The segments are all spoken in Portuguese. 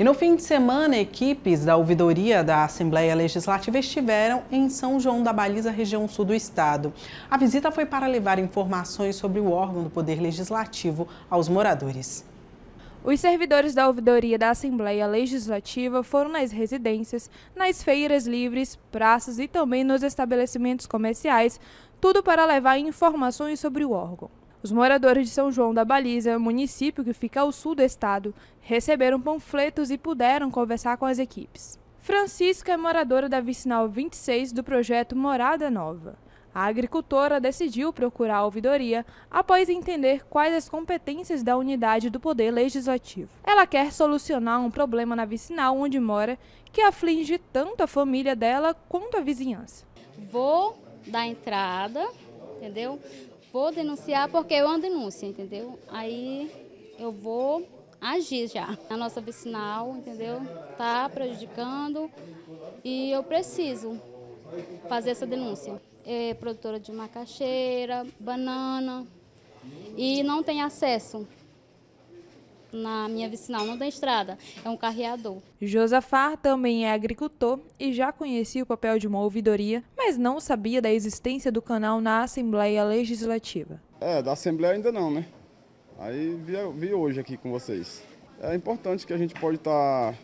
E no fim de semana, equipes da ouvidoria da Assembleia Legislativa estiveram em São João da Baliza, região sul do estado. A visita foi para levar informações sobre o órgão do Poder Legislativo aos moradores. Os servidores da ouvidoria da Assembleia Legislativa foram nas residências, nas feiras livres, praças e também nos estabelecimentos comerciais, tudo para levar informações sobre o órgão. Os moradores de São João da Baliza, município que fica ao sul do estado, receberam panfletos e puderam conversar com as equipes. Francisca é moradora da vicinal 26 do projeto Morada Nova. A agricultora decidiu procurar a ouvidoria após entender quais as competências da unidade do Poder Legislativo. Ela quer solucionar um problema na vicinal onde mora que aflige tanto a família dela quanto a vizinhança. Vou dar entrada, entendeu? Vou denunciar porque é uma denúncia, entendeu? Aí eu vou agir já. A nossa vicinal, entendeu? Está prejudicando e eu preciso fazer essa denúncia. É produtora de macaxeira, banana e não tem acesso na minha vicinal, não tem estrada, é um carreador. Josafar também é agricultor e já conhecia o papel de uma ouvidoria, mas não sabia da existência do canal na Assembleia Legislativa. É, da Assembleia ainda não, né? Aí vi, vi hoje aqui com vocês. É importante que a gente pode estar tá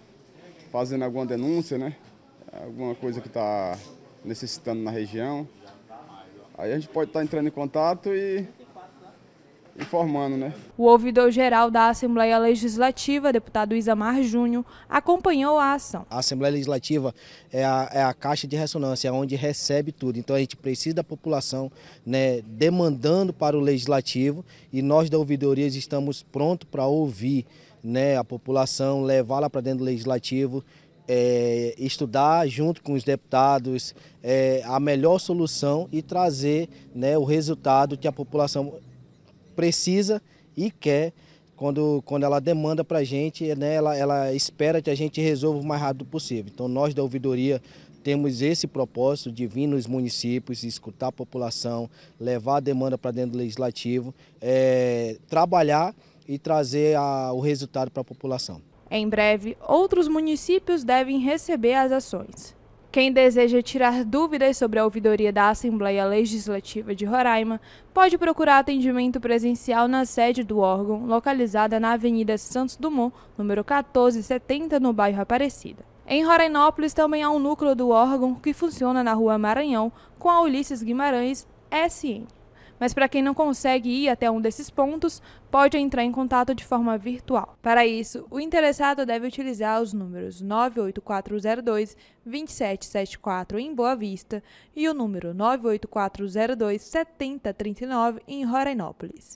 fazendo alguma denúncia, né? Alguma coisa que está necessitando na região. Aí a gente pode estar tá entrando em contato e informando, né? O ouvidor-geral da Assembleia Legislativa, deputado Isamar Júnior, acompanhou a ação. A Assembleia Legislativa é a, é a caixa de ressonância, é onde recebe tudo. Então a gente precisa da população né, demandando para o Legislativo e nós da ouvidoria estamos prontos para ouvir né, a população, levá-la para dentro do Legislativo é, estudar junto com os deputados é, a melhor solução e trazer né, o resultado que a população precisa e quer. Quando, quando ela demanda para a gente, né, ela, ela espera que a gente resolva o mais rápido possível. Então, nós da ouvidoria temos esse propósito de vir nos municípios, escutar a população, levar a demanda para dentro do legislativo, é, trabalhar e trazer a, o resultado para a população. Em breve, outros municípios devem receber as ações. Quem deseja tirar dúvidas sobre a ouvidoria da Assembleia Legislativa de Roraima pode procurar atendimento presencial na sede do órgão, localizada na Avenida Santos Dumont, número 1470, no bairro Aparecida. Em Rorainópolis também há um núcleo do órgão que funciona na Rua Maranhão, com a Ulisses Guimarães, SN mas para quem não consegue ir até um desses pontos, pode entrar em contato de forma virtual. Para isso, o interessado deve utilizar os números 98402 2774 em Boa Vista e o número 98402 7039 em Rorainópolis.